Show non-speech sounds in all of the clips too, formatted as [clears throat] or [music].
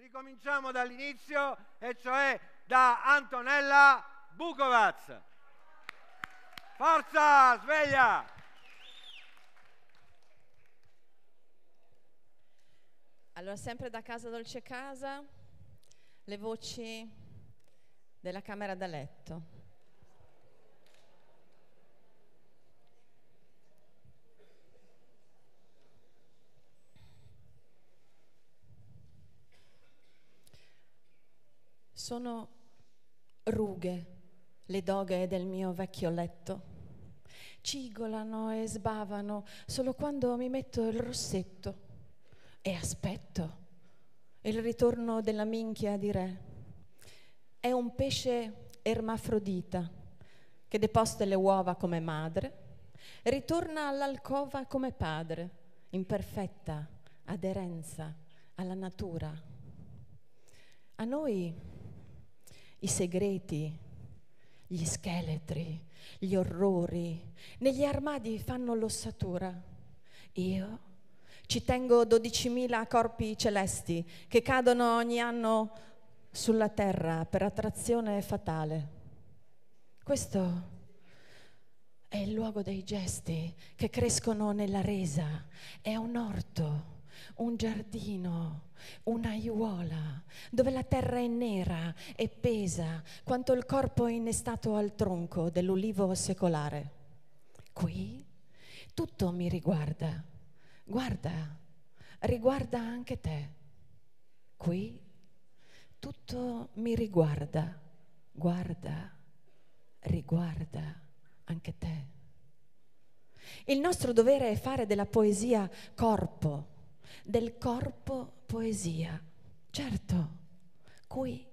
Ricominciamo dall'inizio, e cioè da Antonella Bukovac. Forza, sveglia! Allora, sempre da Casa Dolce Casa, le voci della camera da letto. sono rughe, le doghe del mio vecchio letto. Cigolano e sbavano solo quando mi metto il rossetto e aspetto il ritorno della minchia di re. È un pesce ermafrodita che deposta le uova come madre, ritorna all'alcova come padre, in perfetta aderenza alla natura. A noi i segreti, gli scheletri, gli orrori. Negli armadi fanno l'ossatura. Io ci tengo 12.000 corpi celesti che cadono ogni anno sulla terra per attrazione fatale. Questo è il luogo dei gesti che crescono nella resa, è un orto, un giardino, un'aiuola dove la terra è nera e pesa quanto il corpo è innestato al tronco dell'ulivo secolare. Qui tutto mi riguarda, guarda, riguarda anche te. Qui tutto mi riguarda, guarda, riguarda anche te. Il nostro dovere è fare della poesia corpo del corpo poesia. Certo, qui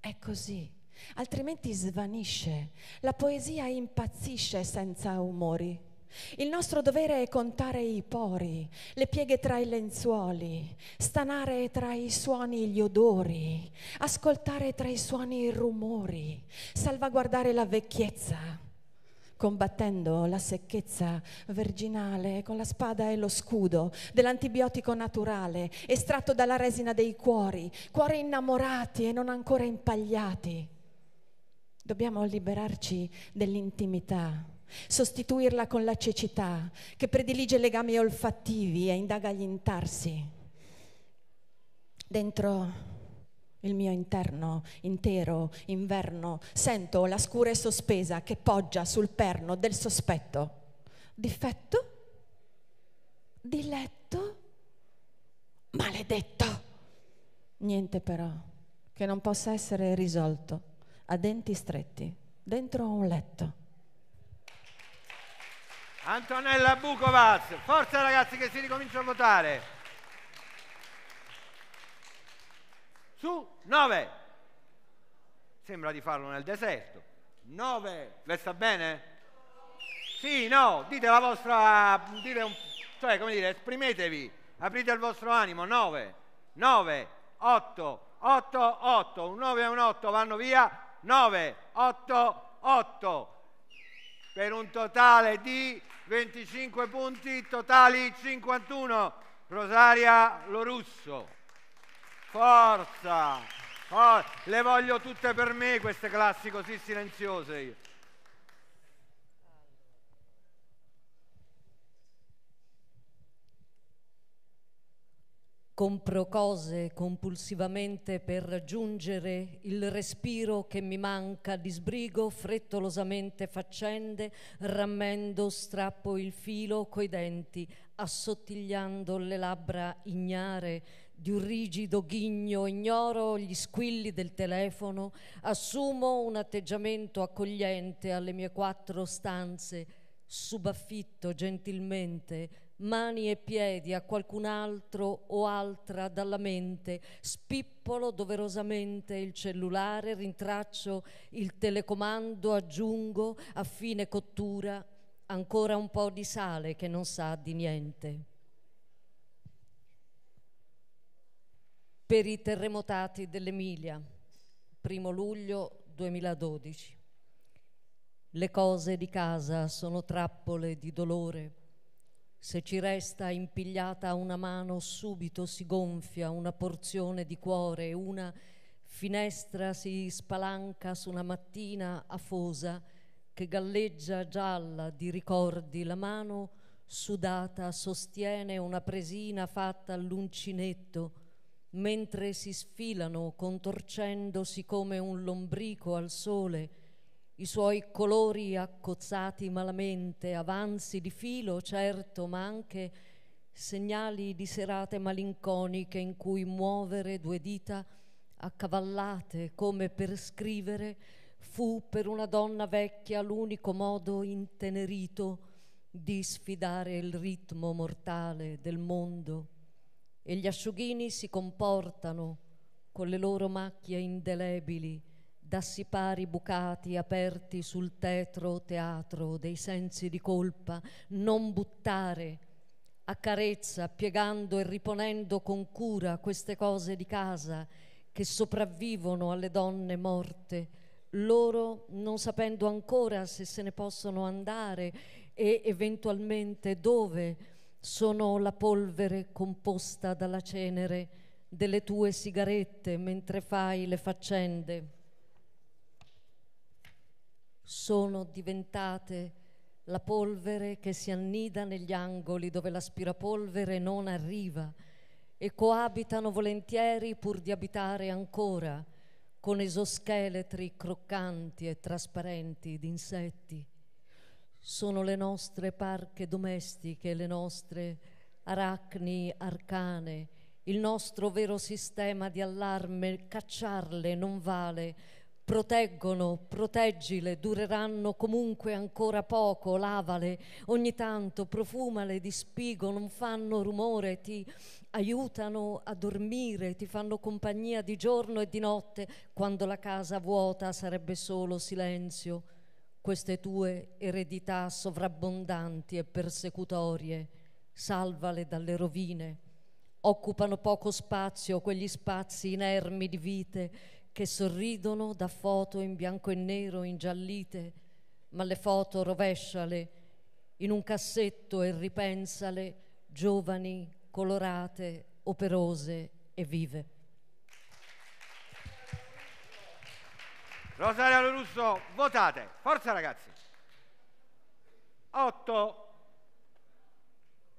è così, altrimenti svanisce, la poesia impazzisce senza umori. Il nostro dovere è contare i pori, le pieghe tra i lenzuoli, stanare tra i suoni gli odori, ascoltare tra i suoni i rumori, salvaguardare la vecchiezza, combattendo la secchezza verginale con la spada e lo scudo dell'antibiotico naturale estratto dalla resina dei cuori, cuori innamorati e non ancora impagliati. Dobbiamo liberarci dell'intimità, sostituirla con la cecità che predilige legami olfattivi e indaga gli intarsi. Dentro il mio interno intero inverno, sento la scure sospesa che poggia sul perno del sospetto. Difetto? Diletto? Maledetto! Niente però che non possa essere risolto a denti stretti dentro un letto. Antonella Bucovaz, forza ragazzi che si ricomincia a votare. su 9. Sembra di farlo nel deserto. 9, le sta bene? Sì, no, dite la vostra, dite un, cioè come dire, esprimetevi, aprite il vostro animo, 9, 9, 8, 8, 8, un 9 e un 8 vanno via, 9, 8, 8, per un totale di 25 punti, totali 51, Rosaria Lorusso. Forza! Oh, le voglio tutte per me queste classi così silenziose io. Compro cose compulsivamente per raggiungere il respiro che mi manca, disbrigo frettolosamente faccende, rammendo, strappo il filo coi denti, assottigliando le labbra ignare, di un rigido ghigno, ignoro gli squilli del telefono, assumo un atteggiamento accogliente alle mie quattro stanze, subaffitto gentilmente mani e piedi a qualcun altro o altra dalla mente, spippolo doverosamente il cellulare, rintraccio il telecomando, aggiungo a fine cottura ancora un po' di sale che non sa di niente. per i terremotati dell'Emilia, 1 luglio 2012. Le cose di casa sono trappole di dolore. Se ci resta impigliata una mano, subito si gonfia una porzione di cuore, una finestra si spalanca su una mattina afosa che galleggia gialla di ricordi, la mano sudata sostiene una presina fatta all'uncinetto mentre si sfilano contorcendosi come un lombrico al sole, i suoi colori accozzati malamente, avanzi di filo, certo, ma anche segnali di serate malinconiche in cui muovere due dita accavallate come per scrivere fu per una donna vecchia l'unico modo intenerito di sfidare il ritmo mortale del mondo e gli asciughini si comportano con le loro macchie indelebili da sipari bucati aperti sul tetro teatro dei sensi di colpa, non buttare, accarezza, piegando e riponendo con cura queste cose di casa che sopravvivono alle donne morte, loro non sapendo ancora se se ne possono andare e eventualmente dove, sono la polvere composta dalla cenere delle tue sigarette mentre fai le faccende. Sono diventate la polvere che si annida negli angoli dove l'aspirapolvere non arriva e coabitano volentieri pur di abitare ancora con esoscheletri croccanti e trasparenti d'insetti sono le nostre parche domestiche, le nostre aracni arcane, il nostro vero sistema di allarme, cacciarle non vale, proteggono, proteggile, dureranno comunque ancora poco, lavale, ogni tanto profumale di spigo, non fanno rumore, ti aiutano a dormire, ti fanno compagnia di giorno e di notte, quando la casa vuota sarebbe solo silenzio queste tue eredità sovrabbondanti e persecutorie, salvale dalle rovine. Occupano poco spazio quegli spazi inermi di vite che sorridono da foto in bianco e nero ingiallite, ma le foto rovesciale in un cassetto e ripensale giovani, colorate, operose e vive. Rosario Russo, votate. Forza ragazzi. 8.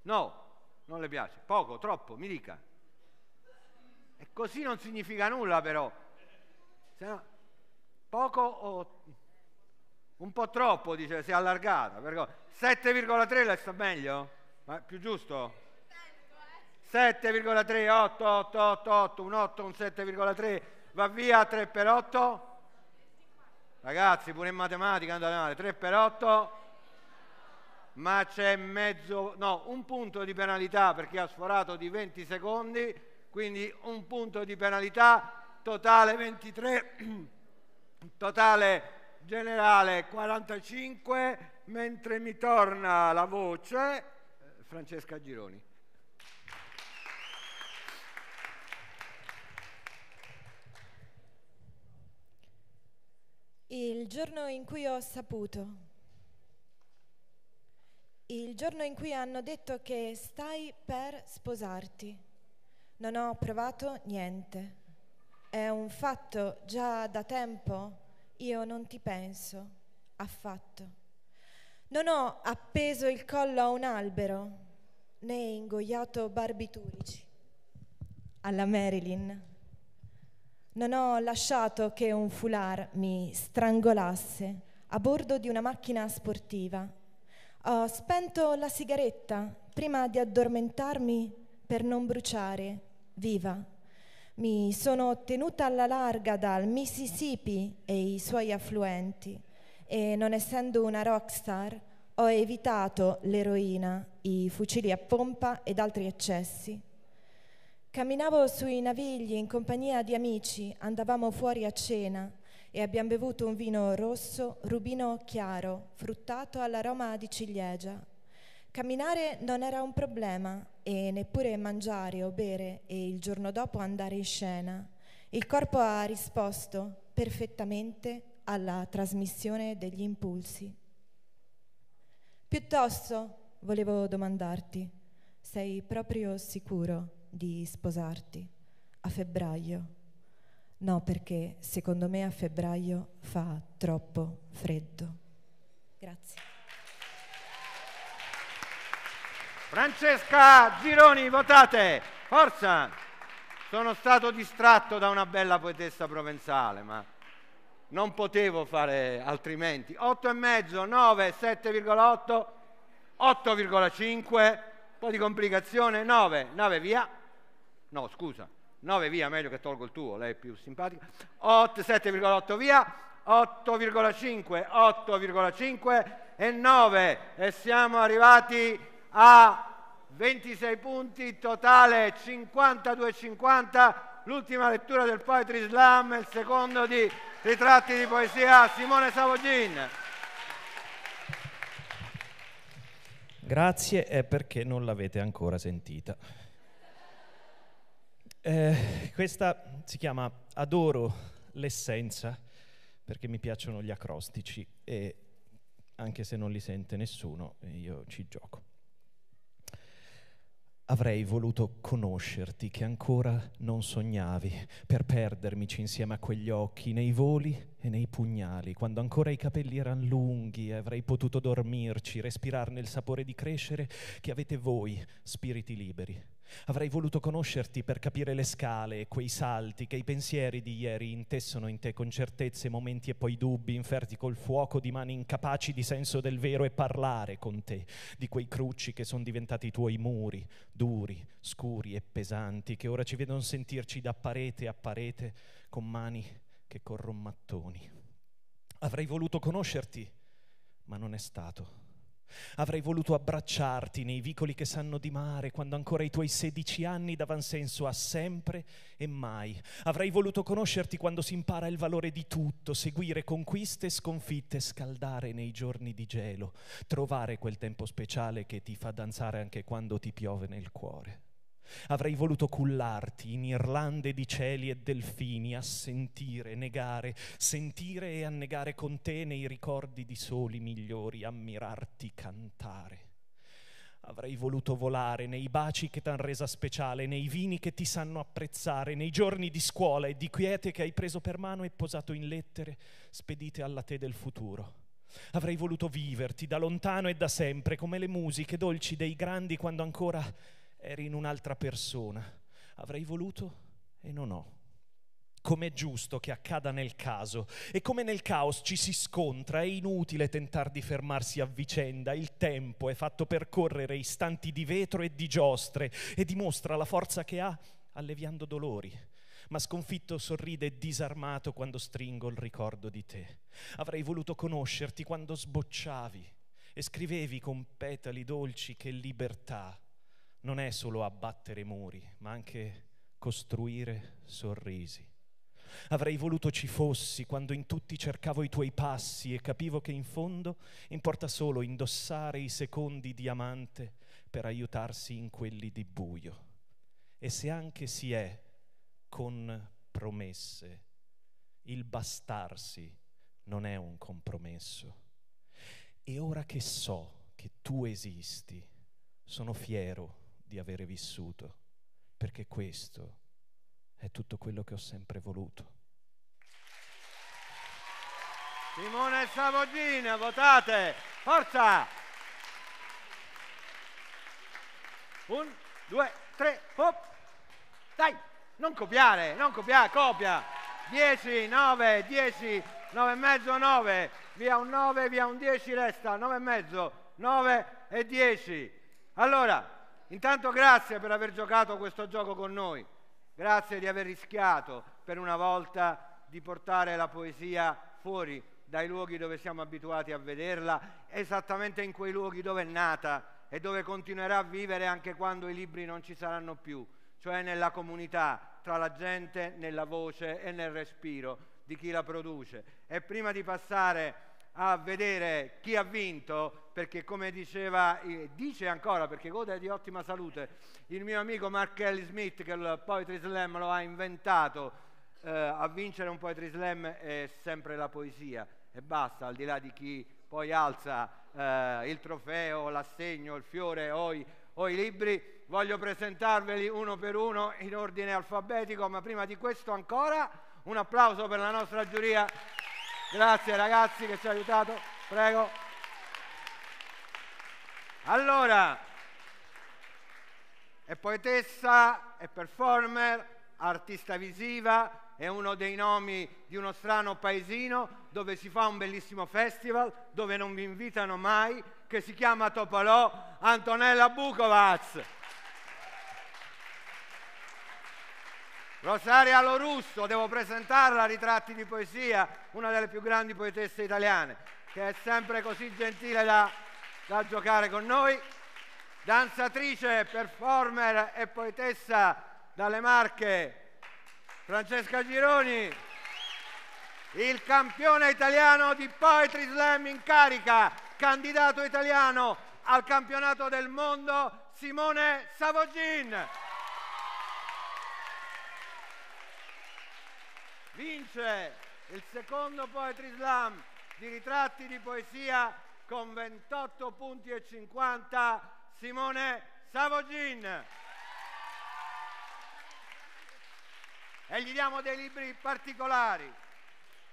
No, non le piace. Poco, troppo, mi dica. E così non significa nulla però. No, poco o un po' troppo, dice, si è allargata. 7,3 la sta meglio? Ma più giusto? 7,3, 8, 8, 8, 8, un 8, un 7,3, va via 3 per 8. Ragazzi, pure in matematica andate male. 3 per 8 ma c'è mezzo, no, un punto di penalità perché ha sforato di 20 secondi, quindi un punto di penalità, totale 23, [clears throat] totale generale 45, mentre mi torna la voce eh, Francesca Gironi. Il giorno in cui ho saputo, il giorno in cui hanno detto che stai per sposarti, non ho provato niente. È un fatto già da tempo, io non ti penso affatto. Non ho appeso il collo a un albero, né ingoiato barbiturici. Alla Marilyn. Non ho lasciato che un foulard mi strangolasse a bordo di una macchina sportiva. Ho spento la sigaretta prima di addormentarmi per non bruciare, viva. Mi sono tenuta alla larga dal Mississippi e i suoi affluenti e non essendo una rockstar ho evitato l'eroina, i fucili a pompa ed altri eccessi. Camminavo sui navigli in compagnia di amici, andavamo fuori a cena e abbiamo bevuto un vino rosso, rubino chiaro, fruttato all'aroma di ciliegia. Camminare non era un problema e neppure mangiare o bere e il giorno dopo andare in scena. Il corpo ha risposto perfettamente alla trasmissione degli impulsi. Piuttosto, volevo domandarti, sei proprio sicuro? di sposarti a febbraio. No, perché secondo me a febbraio fa troppo freddo. Grazie. Francesca Gironi, votate! Forza! Sono stato distratto da una bella poetessa provenzale, ma non potevo fare altrimenti. 8,5, 9, 7,8, 8,5, un po' di complicazione, 9, 9 via no scusa, 9 via, meglio che tolgo il tuo, lei è più simpatica, 8, 7,8 via, 8,5, 8,5 e 9 e siamo arrivati a 26 punti totale, 52,50, l'ultima lettura del Poetry Slam, il secondo di ritratti di poesia, Simone Savogin. Grazie, è perché non l'avete ancora sentita. Eh, questa si chiama Adoro l'essenza perché mi piacciono gli acrostici e anche se non li sente nessuno io ci gioco. Avrei voluto conoscerti che ancora non sognavi, per perdermici insieme a quegli occhi, nei voli e nei pugnali, quando ancora i capelli erano lunghi e avrei potuto dormirci, respirarne il sapore di crescere che avete voi, spiriti liberi. Avrei voluto conoscerti per capire le scale, quei salti che i pensieri di ieri intessono in te con certezze, momenti e poi dubbi, inferti col fuoco di mani incapaci di senso del vero e parlare con te, di quei crucci che sono diventati i tuoi muri, duri, scuri e pesanti, che ora ci vedono sentirci da parete a parete con mani che corrono mattoni. Avrei voluto conoscerti, ma non è stato. Avrei voluto abbracciarti nei vicoli che sanno di mare, quando ancora i tuoi sedici anni davano senso a sempre e mai. Avrei voluto conoscerti quando si impara il valore di tutto, seguire conquiste e sconfitte, scaldare nei giorni di gelo, trovare quel tempo speciale che ti fa danzare anche quando ti piove nel cuore. Avrei voluto cullarti in Irlande di cieli e delfini, assentire, negare, sentire e annegare con te nei ricordi di soli migliori, ammirarti cantare. Avrei voluto volare nei baci che t'han resa speciale, nei vini che ti sanno apprezzare, nei giorni di scuola e di quiete che hai preso per mano e posato in lettere spedite alla te del futuro. Avrei voluto viverti da lontano e da sempre, come le musiche dolci dei grandi quando ancora eri in un'altra persona. Avrei voluto e non ho Com'è giusto che accada nel caso. E come nel caos ci si scontra, è inutile tentare di fermarsi a vicenda, il tempo è fatto percorrere istanti di vetro e di giostre e dimostra la forza che ha alleviando dolori. Ma sconfitto sorride disarmato quando stringo il ricordo di te. Avrei voluto conoscerti quando sbocciavi e scrivevi con petali dolci che libertà non è solo abbattere muri, ma anche costruire sorrisi. Avrei voluto ci fossi quando in tutti cercavo i tuoi passi e capivo che in fondo importa solo indossare i secondi diamante per aiutarsi in quelli di buio. E se anche si è con promesse, il bastarsi non è un compromesso. E ora che so che tu esisti, sono fiero di avere vissuto, perché questo è tutto quello che ho sempre voluto. Simone Savogina, votate! Forza! Un, due, tre, hop! Dai, non copiare, non copiare, copia! 10, 9, 10, 9 e mezzo, 9, via un 9, via un 10 resta, 9 e mezzo, 9 e 10. Allora, Intanto grazie per aver giocato questo gioco con noi, grazie di aver rischiato per una volta di portare la poesia fuori dai luoghi dove siamo abituati a vederla, esattamente in quei luoghi dove è nata e dove continuerà a vivere anche quando i libri non ci saranno più, cioè nella comunità, tra la gente, nella voce e nel respiro di chi la produce. E prima di passare a vedere chi ha vinto, perché come diceva, eh, dice ancora, perché gode di ottima salute, il mio amico Mark Kelly Smith, che il Poetry Slam lo ha inventato, eh, a vincere un Poetry Slam è sempre la poesia e basta, al di là di chi poi alza eh, il trofeo, l'assegno, il fiore o i, o i libri, voglio presentarveli uno per uno in ordine alfabetico, ma prima di questo ancora un applauso per la nostra giuria Grazie ragazzi che ci ha aiutato, prego. Allora, è poetessa, è performer, artista visiva, è uno dei nomi di uno strano paesino dove si fa un bellissimo festival, dove non vi invitano mai, che si chiama Topolò, Antonella Bukovac. Rosaria Lorusso, devo presentarla a Ritratti di Poesia, una delle più grandi poetesse italiane, che è sempre così gentile da, da giocare con noi. Danzatrice, performer e poetessa dalle Marche, Francesca Gironi, il campione italiano di Poetry Slam in carica, candidato italiano al campionato del mondo Simone Savogin. vince il secondo Poetry Slam di ritratti di poesia con 28 punti e 50 Simone Savogin. E gli diamo dei libri particolari.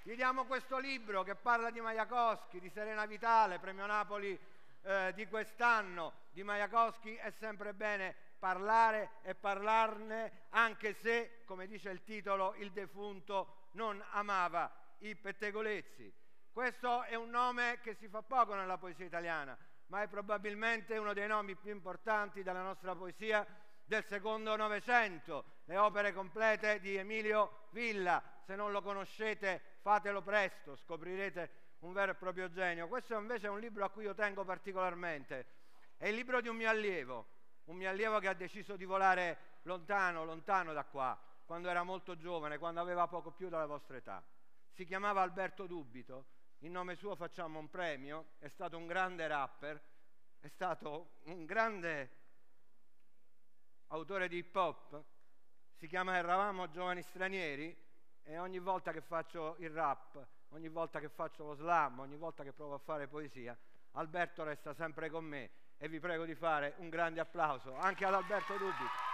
Gli diamo questo libro che parla di Majakowski, di Serena Vitale, premio Napoli eh, di quest'anno. Di Majakowski è sempre bene parlare e parlarne, anche se, come dice il titolo, il defunto non amava i pettegolezzi. Questo è un nome che si fa poco nella poesia italiana, ma è probabilmente uno dei nomi più importanti della nostra poesia del secondo Novecento, le opere complete di Emilio Villa. Se non lo conoscete, fatelo presto, scoprirete un vero e proprio genio. Questo invece è un libro a cui io tengo particolarmente. È il libro di un mio allievo, un mio allievo che ha deciso di volare lontano, lontano da qua, quando era molto giovane, quando aveva poco più della vostra età. Si chiamava Alberto Dubito, in nome suo facciamo un premio, è stato un grande rapper, è stato un grande autore di hip hop, si chiama Eravamo Giovani Stranieri e ogni volta che faccio il rap, ogni volta che faccio lo slam, ogni volta che provo a fare poesia, Alberto resta sempre con me e vi prego di fare un grande applauso anche ad Alberto Dubbi.